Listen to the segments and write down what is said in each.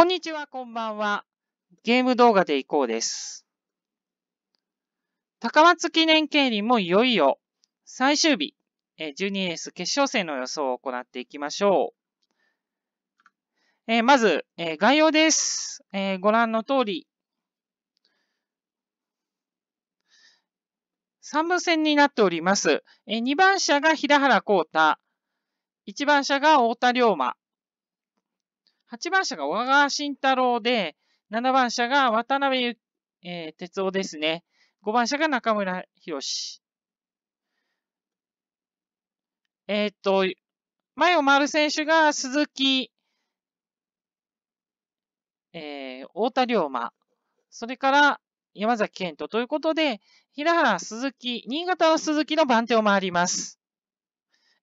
こんにちは、こんばんは。ゲーム動画でいこうです。高松記念競輪もいよいよ最終日、1 2ス決勝戦の予想を行っていきましょう。えまず、えー、概要です、えー。ご覧の通り、3部戦になっております。えー、2番車が平原光太、1番車が太田龍馬、8番車が小川慎太郎で、7番車が渡辺、えー、哲夫ですね。5番車が中村博士。えー、っと、前を回る選手が鈴木、えー、太田龍馬、それから山崎健人ということで、平原鈴木、新潟の鈴木の番手を回ります。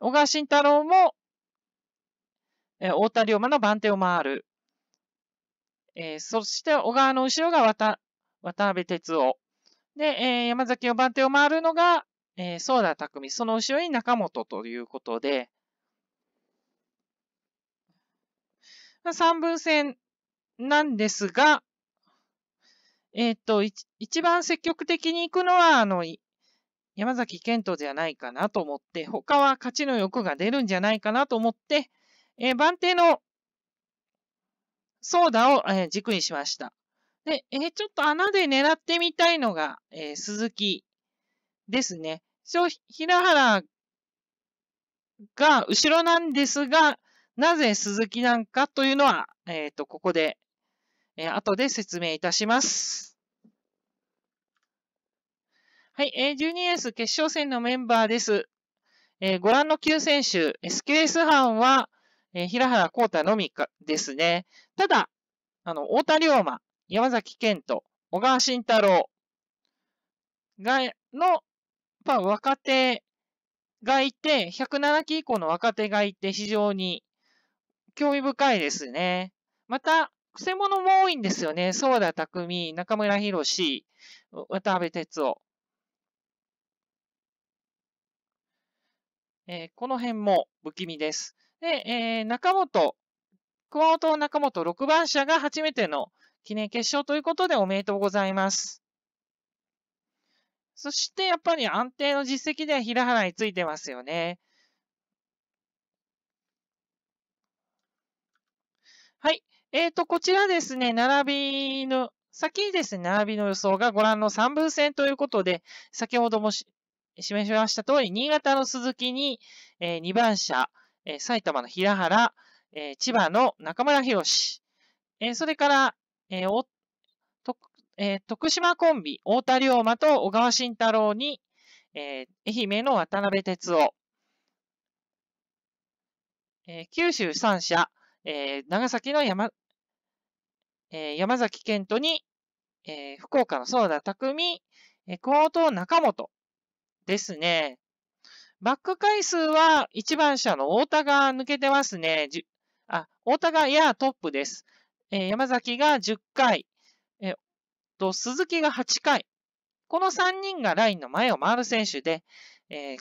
小川慎太郎もえー、太田龍馬の番手を回る。えー、そして小川の後ろが渡辺哲夫。で、えー、山崎の番手を回るのが、えー、ソーダ匠。その後ろに中本ということで、三分戦なんですが、えっ、ー、と、一番積極的に行くのは、あの、山崎健人じゃないかなと思って、他は勝ちの欲が出るんじゃないかなと思って、えー、番手のソーダを、えー、軸にしました。で、えー、ちょっと穴で狙ってみたいのが、えー、鈴木ですね。ひ平原が後ろなんですが、なぜ鈴木なんかというのは、えっ、ー、と、ここで、えー、後で説明いたします。はい、えー、12S 決勝戦のメンバーです。えー、ご覧の9選手、SQS 班は、えー、平原康太のみかですね。ただ、あの、太田龍馬、山崎健人、小川慎太郎が、の、まあ、若手がいて、107期以降の若手がいて、非常に興味深いですね。また、くせ者も多いんですよね。そうだ、匠、中村博士、渡辺哲夫。えー、この辺も不気味です。で、えー、中本、熊本中本6番車が初めての記念決勝ということでおめでとうございます。そしてやっぱり安定の実績では平原についてますよね。はい。えっ、ー、と、こちらですね、並びの、先にですね、並びの予想がご覧の3分線ということで、先ほども示しました通り、新潟の鈴木に、えー、2番車、え埼玉の平原、え千葉の中村博士、えそれから、えおとえ徳島コンビ、太田龍馬と小川慎太郎に、え愛媛の渡辺哲夫、え九州三社、え長崎の山、え山崎健人に、え福岡の園田匠、え熊本中本ですね。バック回数は1番車の太田が抜けてますね。あ、太田がややトップです。えー、山崎が10回、えー、と、鈴木が8回。この3人がラインの前を回る選手で、えー、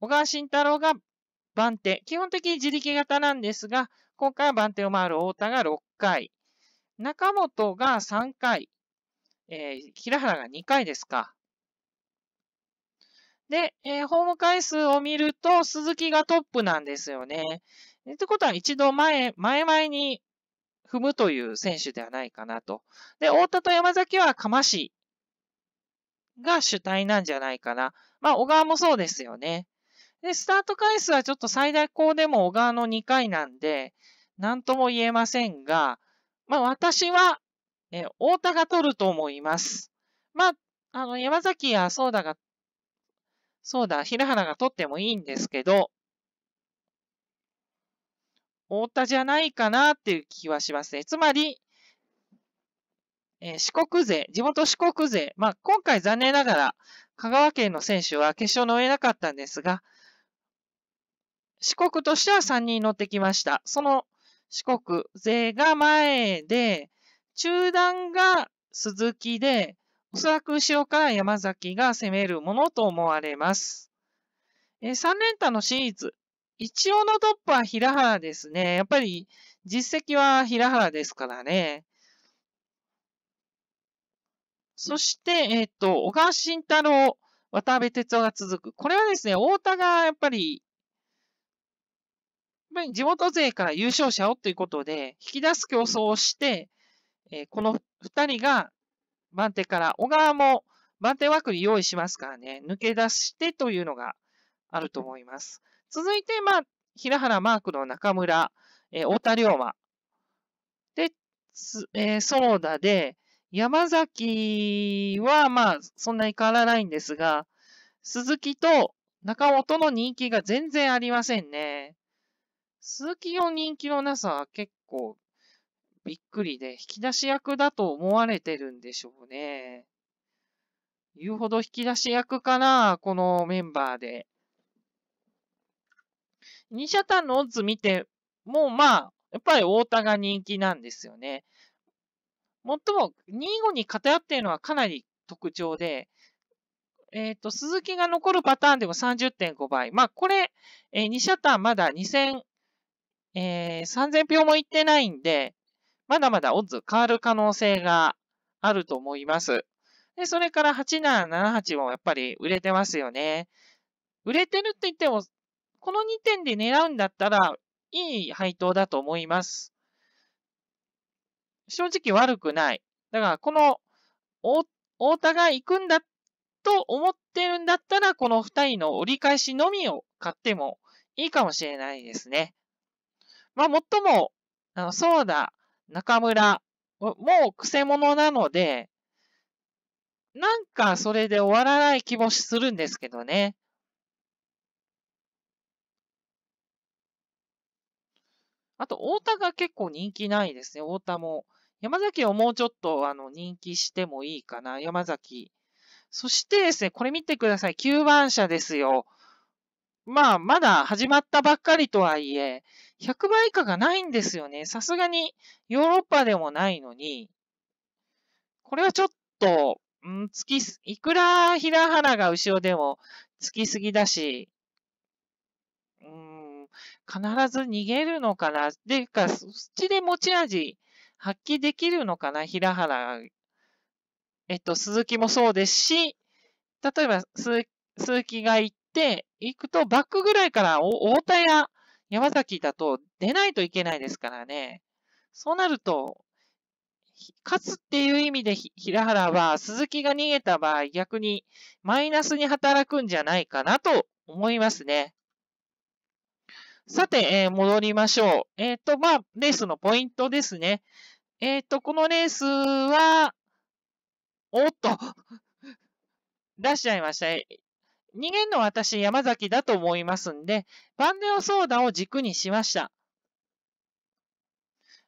小川慎太郎が番手。基本的に自力型なんですが、今回は番手を回る太田が6回。中本が3回。えー、平原が2回ですか。で、えー、ホーム回数を見ると、鈴木がトップなんですよね。ってことは、一度前、前々に踏むという選手ではないかなと。で、太田と山崎はましが主体なんじゃないかな。まあ、小川もそうですよね。で、スタート回数はちょっと最大高でも小川の2回なんで、なんとも言えませんが、まあ、私は、え大太田が取ると思います。まあ、あの、山崎やそうだがそうだ、平原が取ってもいいんですけど、太田じゃないかなっていう気はしますね。つまり、えー、四国勢、地元四国勢、まあ、今回残念ながら香川県の選手は決勝乗れなかったんですが、四国としては3人乗ってきました。その四国勢が前で、中段が鈴木で、おそらく後ろから山崎が攻めるものと思われます。えー、3連単のシリーズ。一応のトップは平原ですね。やっぱり実績は平原ですからね。そして、えっ、ー、と、小川慎太郎、渡辺哲夫が続く。これはですね、太田がやっぱり、やっぱり地元勢から優勝者をということで、引き出す競争をして、えー、この二人が番手から、小川も番手枠に用意しますからね、抜け出してというのがあると思います。続いて、まあ、平原マークの中村、えー、太田龍馬。で、えー、園で、山崎は、まあ、そんなに変わらないんですが、鈴木と中本の人気が全然ありませんね。鈴木の人気のなさは結構びっくりで、引き出し役だと思われてるんでしょうね。言うほど引き出し役かな、このメンバーで。二社シタンのオッズ見ても、まあ、やっぱり太田が人気なんですよね。もっとも、25に偏っているのはかなり特徴で、えっ、ー、と、鈴木が残るパターンでも30.5倍。まあ、これ、えー、2シャタまだ2000、えー、3000票もいってないんで、まだまだオッズ変わる可能性があると思います。で、それから8778もやっぱり売れてますよね。売れてるって言っても、この2点で狙うんだったら、いい配当だと思います。正直悪くない。だから、この、大太田が行くんだと思ってるんだったら、この2人の折り返しのみを買ってもいいかもしれないですね。まあ、もっとも、あの、そうだ、中村、もうくせ者なので、なんかそれで終わらない気もするんですけどね。あと、太田が結構人気ないですね、太田も。山崎をもうちょっとあの人気してもいいかな、山崎。そしてですね、これ見てください。9番車ですよ。まあ、まだ始まったばっかりとはいえ、100倍以下がないんですよね。さすがにヨーロッパでもないのに、これはちょっと、うんつきす、いくら平原が後ろでもつきすぎだし、うん、必ず逃げるのかな。で、か、そっちで持ち味発揮できるのかな、平原。えっと、鈴木もそうですし、例えば、鈴木が行っで、ていくと、バックぐらいから大田や山崎だと出ないといけないですからね。そうなると、勝つっていう意味で平原は鈴木が逃げた場合逆にマイナスに働くんじゃないかなと思いますね。さて、えー、戻りましょう。えっ、ー、と、まあ、レースのポイントですね。えっ、ー、と、このレースは、おっと出しちゃいました。逃げんの私、山崎だと思いますんで、晩年ソーダを軸にしました。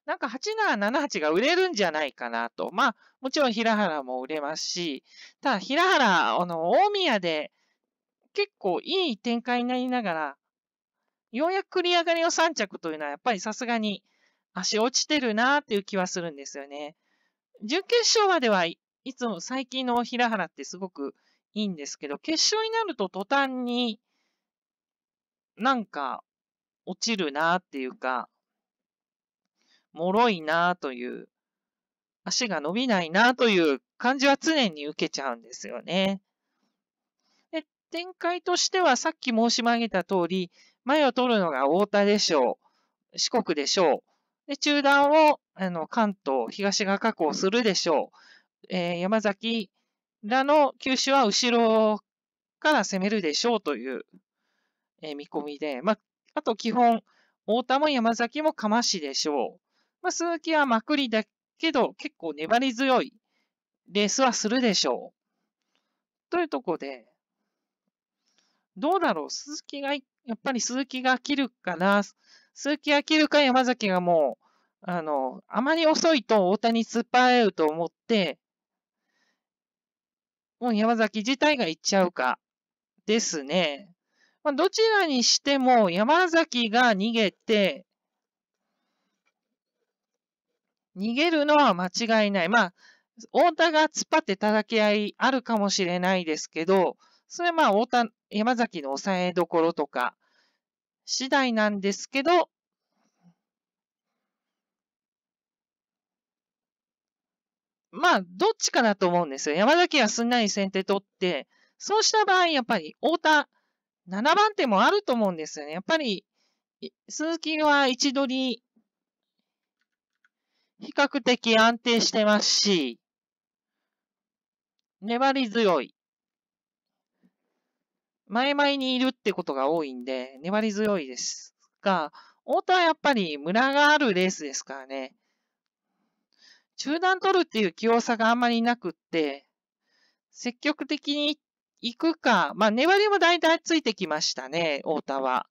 なんか8778が売れるんじゃないかなと。まあ、もちろん平原も売れますし、ただ平原、あの、大宮で結構いい展開になりながら、ようやく繰り上がりの3着というのはやっぱりさすがに足落ちてるなっていう気はするんですよね。準決勝まではいつも最近の平原ってすごくいいんですけど、決勝になると途端になんか落ちるなっていうか、脆いなという、足が伸びないなという感じは常に受けちゃうんですよね。で展開としてはさっき申し上げた通り、前を取るのが太田でしょう。四国でしょう。で中断をあの関東、東が確保するでしょう。えー、山崎、らの球種は後ろから攻めるでしょうという、え見込みで、まあ、あと基本、太田も山崎もかましでしょう。まあ、鈴木はまくりだけど、結構粘り強いレースはするでしょう。というとこで、どうだろう鈴木が、やっぱり鈴木が切るかな鈴木が切るか山崎がもう、あの、あまり遅いと大谷突っ張れると思って、う山崎自体が行っちゃうかですね。まあ、どちらにしても山崎が逃げて、逃げるのは間違いない。まあ、太田が突っ張って叩き合いあるかもしれないですけど、それはまあ、太田、山崎の抑えどころとか次第なんですけど、まあ、どっちかだと思うんですよ。山崎はすんなり先手取って、そうした場合、やっぱり、太田、7番手もあると思うんですよね。やっぱり、鈴木は一度り、比較的安定してますし、粘り強い。前々にいるってことが多いんで、粘り強いですが、太田はやっぱりムラがあるレースですからね。中断取るっていう器用さがあんまりなくって、積極的に行くか、まあ、粘りもだいたいついてきましたね、太田は。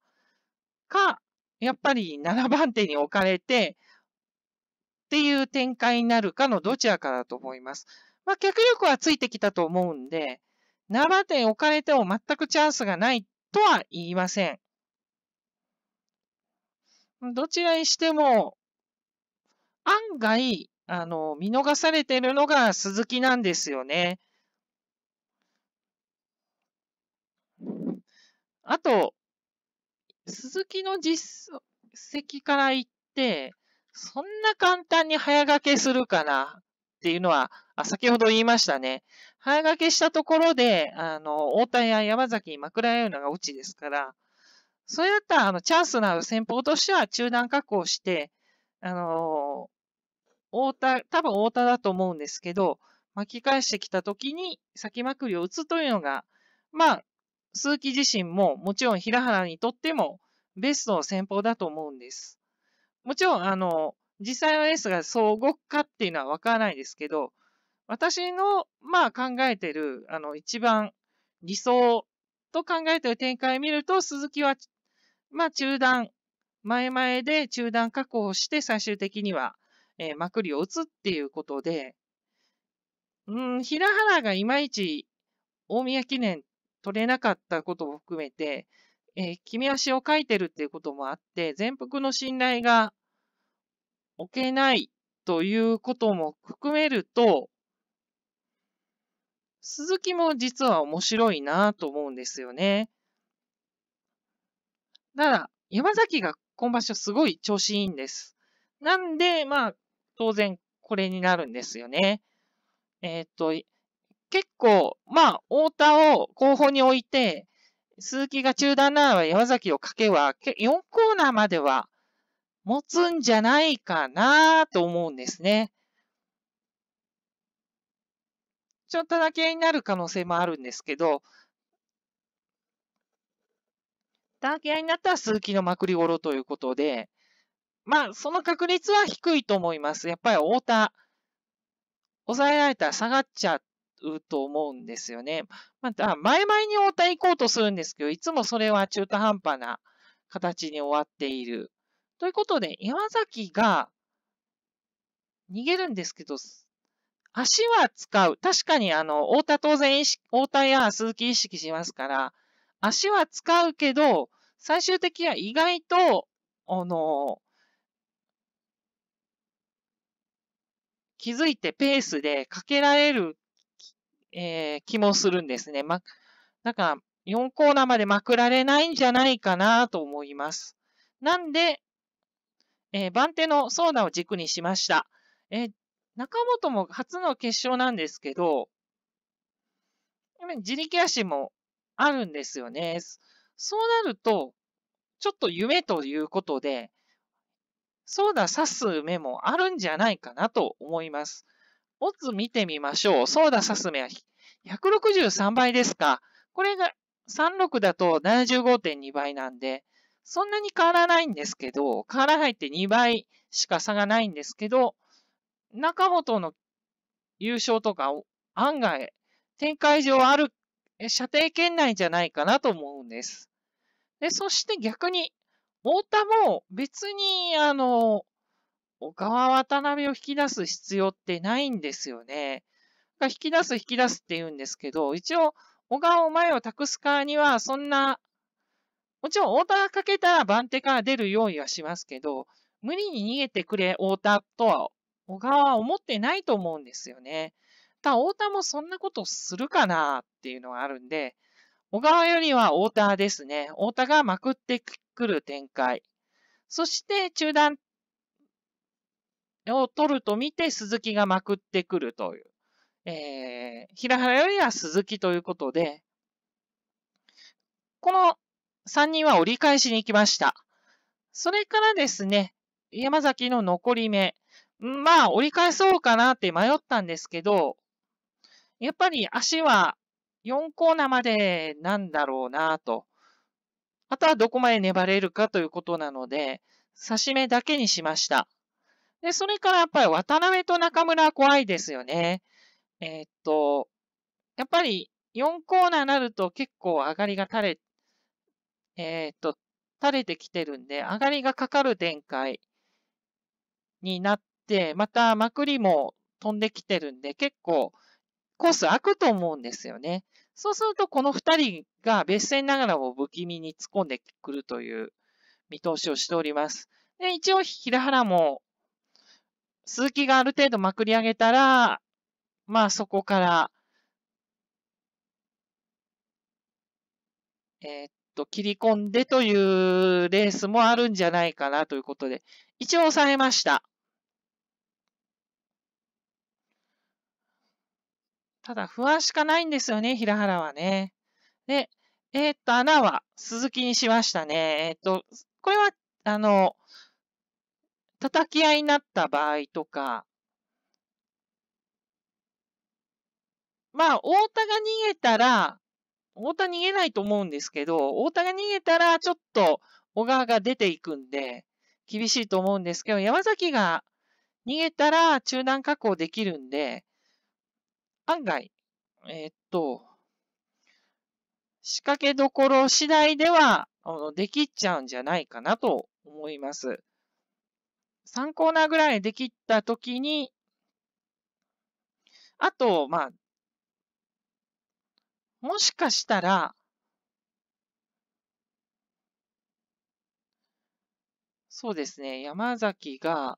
か、やっぱり7番手に置かれて、っていう展開になるかのどちらかだと思います。まあ、脚力はついてきたと思うんで、7番手に置かれても全くチャンスがないとは言いません。どちらにしても、案外、あの、見逃されてるのが鈴木なんですよね。あと、鈴木の実績から言って、そんな簡単に早掛けするかなっていうのは、あ先ほど言いましたね。早掛けしたところで、あの、大田や山崎、枕屋うのが落ちですから、それだったら、あの、チャンスのある戦法としては中断確保して、あの田、多分太田だと思うんですけど、巻き返してきた時に先まくりを打つというのが、まあ、鈴木自身も、もちろん平原にとっても、ベストの戦法だと思うんです。もちろん、あの、実際のレースがそう動くかっていうのはわからないですけど、私の、まあ、考えてる、あの、一番理想と考えてる展開を見ると、鈴木は、まあ、中断、前々で中断確保して最終的にはえー、まくりを打つっていうことで、うん、平原がいまいち大宮記念取れなかったことも含めて、えー、君は詩を書いてるっていうこともあって、全幅の信頼が置けないということも含めると、鈴木も実は面白いなと思うんですよね。ただ、山崎が今場所すごい調子いいんです。なんで、まあ、当然これになるんですよね。えっ、と、結構、まあ、太田を後方に置いて、鈴木が中断ならば山崎をかけは、4コーナーまでは持つんじゃないかなと思うんですね。ちょっとだけになる可能性もあるんですけど、ターゲになったら鈴木のまくりごろということで、まあ、その確率は低いと思います。やっぱり太田、抑えられたら下がっちゃうと思うんですよね。まあ、前々に太田行こうとするんですけど、いつもそれは中途半端な形に終わっている。ということで、山崎が逃げるんですけど、足は使う。確かに、あの、太田当然意識、太田や鈴木意識しますから、足は使うけど、最終的には意外と、あの、気づいてペースでかけられる、えー、気もするんですね。ま、なんか4コーナーまでまくられないんじゃないかなと思います。なんで、えー、番手のソーダを軸にしました。えー、中本も初の決勝なんですけど、自力足もあるんですよね。そうなると、ちょっと夢ということで、そうだ、刺す目もあるんじゃないかなと思います。オッズ見てみましょう。そうだ、刺す目は163倍ですか。これが36だと75.2倍なんで、そんなに変わらないんですけど、変わらないって2倍しか差がないんですけど、中本の優勝とか案外展開上ある射程圏内じゃないかなと思うんです。で、そして逆に太田も別に、あの、小川渡辺を引き出す必要ってないんですよね。引き出す引き出すって言うんですけど、一応、小川を前を託す側には、そんな、もちろん太田がかけたら番手から出る用意はしますけど、無理に逃げてくれ太田とは、小川は思ってないと思うんですよね。ただ、太田もそんなことするかなっていうのがあるんで、小川よりは太田ですね。太田がまくってくる展開。そして中段を取ると見て鈴木がまくってくるという。えー、平原よりは鈴木ということで、この3人は折り返しに行きました。それからですね、山崎の残り目。まあ、折り返そうかなって迷ったんですけど、やっぱり足は4コーナーまでなんだろうなと。あとはどこまで粘れるかということなので、刺し目だけにしました。で、それからやっぱり渡辺と中村は怖いですよね。えー、っと、やっぱり4コーナーになると結構上がりが垂れ、えー、っと、垂れてきてるんで、上がりがかかる展開になって、またまくりも飛んできてるんで、結構コース開くと思うんですよね。そうすると、この2人が別戦ながらも不気味に突っ込んでくるという見通しをしております。で一応、平原も、鈴木がある程度まくり上げたら、まあそこから、えー、っと、切り込んでというレースもあるんじゃないかなということで、一応抑えました。ただ不安しかないんですよね、平原はね。で、えー、っと、穴は鈴木にしましたね。えー、っと、これは、あの、叩き合いになった場合とか、まあ、太田が逃げたら、太田逃げないと思うんですけど、太田が逃げたら、ちょっと小川が出ていくんで、厳しいと思うんですけど、山崎が逃げたら中断確保できるんで、案外、えー、っと、仕掛けどころ次第では、あの、できちゃうんじゃないかなと思います。3コーナーぐらいできたときに、あと、まあ、もしかしたら、そうですね、山崎が、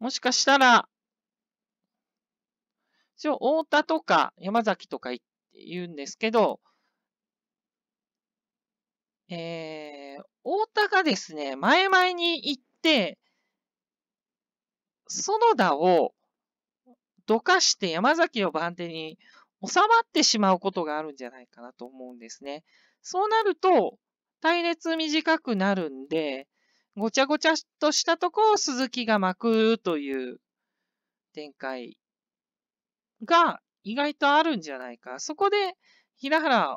もしかしたら、一応、大田とか山崎とか言うんですけど、えー、大田がですね、前々に行って、園田をどかして山崎を番手に収まってしまうことがあるんじゃないかなと思うんですね。そうなると、隊列短くなるんで、ごちゃごちゃとしたとこを鈴木が巻くという展開が意外とあるんじゃないか。そこで、平原、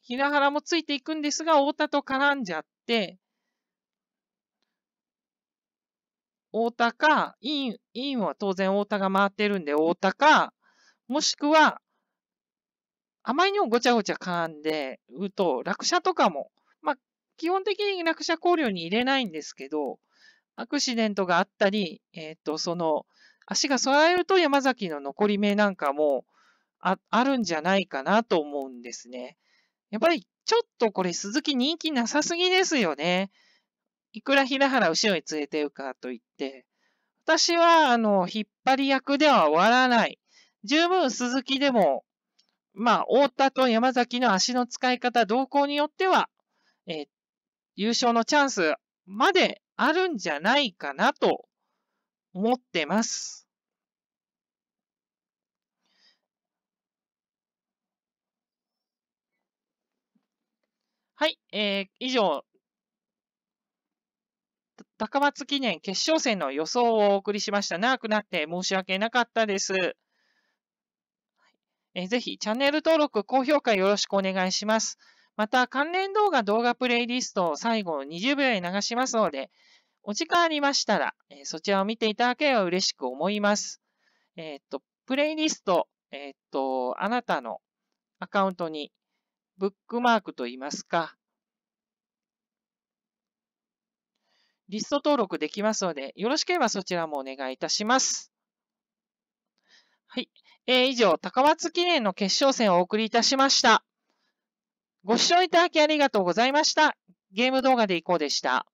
平原もついていくんですが、太田と絡んじゃって、太田か、委員、インは当然太田が回ってるんで太田か、もしくは、あまりにもごちゃごちゃ絡んでると、落車とかも基本的に落車考慮に入れないんですけど、アクシデントがあったり、えっ、ー、と、その、足が揃えると山崎の残り目なんかもああるんじゃないかなと思うんですね。やっぱりちょっとこれ鈴木人気なさすぎですよね。いくら平原後ろに連れてるかといって。私は、あの、引っ張り役では終わらない。十分鈴木でも、まあ、太田と山崎の足の使い方、動向によっては、えっ優勝のチャンスまであるんじゃないかなと思ってます。はい、えー、以上、高松記念決勝戦の予想をお送りしました。長くなって申し訳なかったです。えぜひ、チャンネル登録、高評価よろしくお願いします。また、関連動画動画プレイリストを最後20秒で流しますので、お時間ありましたら、えそちらを見ていただければ嬉しく思います。えー、っと、プレイリスト、えー、っと、あなたのアカウントにブックマークといいますか、リスト登録できますので、よろしければそちらもお願いいたします。はい。えー、以上、高松記念の決勝戦をお送りいたしました。ご視聴いただきありがとうございました。ゲーム動画でいこうでした。